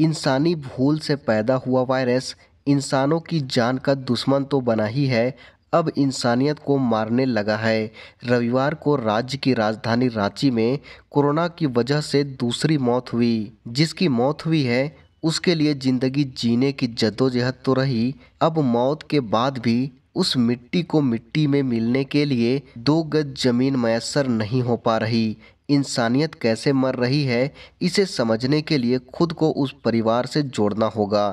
इंसानी भूल से पैदा हुआ वायरस इंसानों की जान का दुश्मन तो बना ही है अब इंसानियत को मारने लगा है रविवार को राज्य की राजधानी रांची में कोरोना की वजह से दूसरी मौत हुई जिसकी मौत हुई है उसके लिए ज़िंदगी जीने की जद्दोजहद तो रही अब मौत के बाद भी उस मिट्टी को मिट्टी में मिलने के लिए दो गज जमीन मैसर नहीं हो पा रही इंसानियत कैसे मर रही है इसे समझने के लिए खुद को उस परिवार से जोड़ना होगा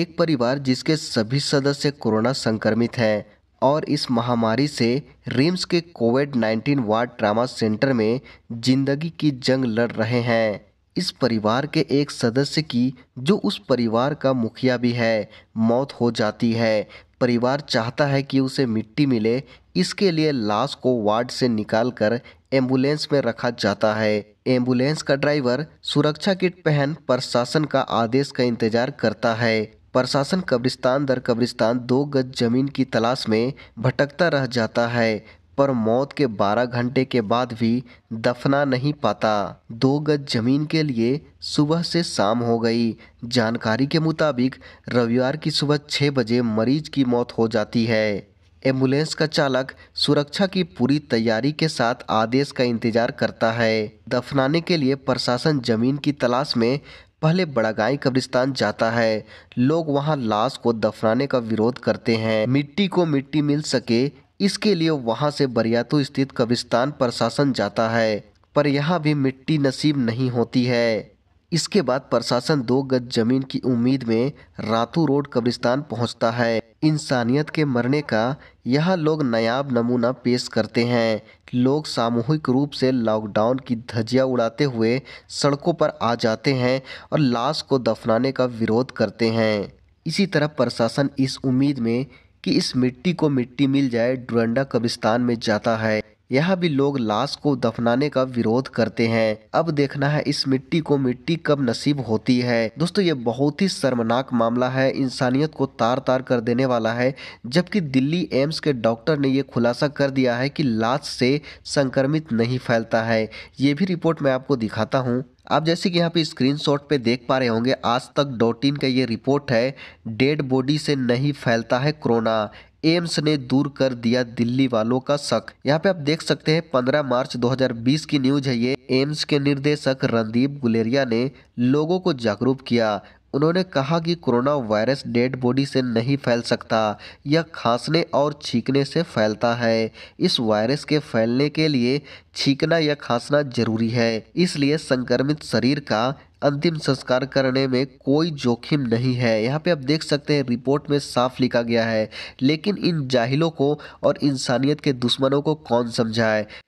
एक परिवार जिसके सभी सदस्य कोरोना संक्रमित हैं और इस महामारी से रिम्स के कोविड 19 वार्ड ट्रामा सेंटर में जिंदगी की जंग लड़ रहे हैं इस परिवार के एक सदस्य की जो उस परिवार का मुखिया भी है मौत हो जाती है परिवार चाहता है कि उसे मिट्टी मिले इसके लिए लाश को वार्ड से निकालकर एम्बुलेंस में रखा जाता है एम्बुलेंस का ड्राइवर सुरक्षा किट पहन प्रशासन का आदेश का इंतजार करता है प्रशासन कब्रिस्तान दर कब्रिस्तान दो गज जमीन की तलाश में भटकता रह जाता है पर मौत के 12 घंटे के बाद भी दफना नहीं पाता दो गज जमीन के लिए सुबह से शाम हो गई जानकारी के मुताबिक रविवार की सुबह छः बजे मरीज की मौत हो जाती है एम्बुलेंस का चालक सुरक्षा की पूरी तैयारी के साथ आदेश का इंतजार करता है दफनाने के लिए प्रशासन जमीन की तलाश में पहले बड़ागाई कब्रिस्तान जाता है लोग वहां लाश को दफनाने का विरोध करते हैं मिट्टी को मिट्टी मिल सके इसके लिए वहाँ से बरियातू स्थित कब्रिस्तान प्रशासन जाता है पर यहाँ भी मिट्टी नसीब नहीं होती है इसके बाद प्रशासन दो गज जमीन की उम्मीद में रातू रोड कब्रिस्तान पहुंचता है इंसानियत के मरने का यह लोग नायाब नमूना पेश करते हैं लोग सामूहिक रूप से लॉकडाउन की धजिया उड़ाते हुए सड़कों पर आ जाते हैं और लाश को दफनाने का विरोध करते हैं इसी तरह प्रशासन इस उम्मीद में कि इस मिट्टी को मिट्टी मिल जाए डुरंडा कब्रिस्तान में जाता है यहाँ भी लोग लाश को दफनाने का विरोध करते हैं अब देखना है इस मिट्टी को मिट्टी कब नसीब होती है दोस्तों ये बहुत ही शर्मनाक मामला है इंसानियत को तार तार कर देने वाला है जबकि दिल्ली एम्स के डॉक्टर ने ये खुलासा कर दिया है कि लाश से संक्रमित नहीं फैलता है ये भी रिपोर्ट मैं आपको दिखाता हूँ आप जैसे कि यहाँ पे स्क्रीनशॉट पे देख पा रहे होंगे आज तक डॉट इन का ये रिपोर्ट है डेड बॉडी से नहीं फैलता है कोरोना एम्स ने दूर कर दिया दिल्ली वालों का शक यहाँ पे आप देख सकते हैं 15 मार्च 2020 की न्यूज है ये एम्स के निर्देशक रणदीप गुलेरिया ने लोगों को जागरूक किया उन्होंने कहा कि कोरोना वायरस डेड बॉडी से नहीं फैल सकता यह खांसने और छींकने से फैलता है इस वायरस के फैलने के लिए छींकना या खांसना जरूरी है इसलिए संक्रमित शरीर का अंतिम संस्कार करने में कोई जोखिम नहीं है यहाँ पे आप देख सकते हैं रिपोर्ट में साफ लिखा गया है लेकिन इन जाहिलों को और इंसानियत के दुश्मनों को कौन समझाए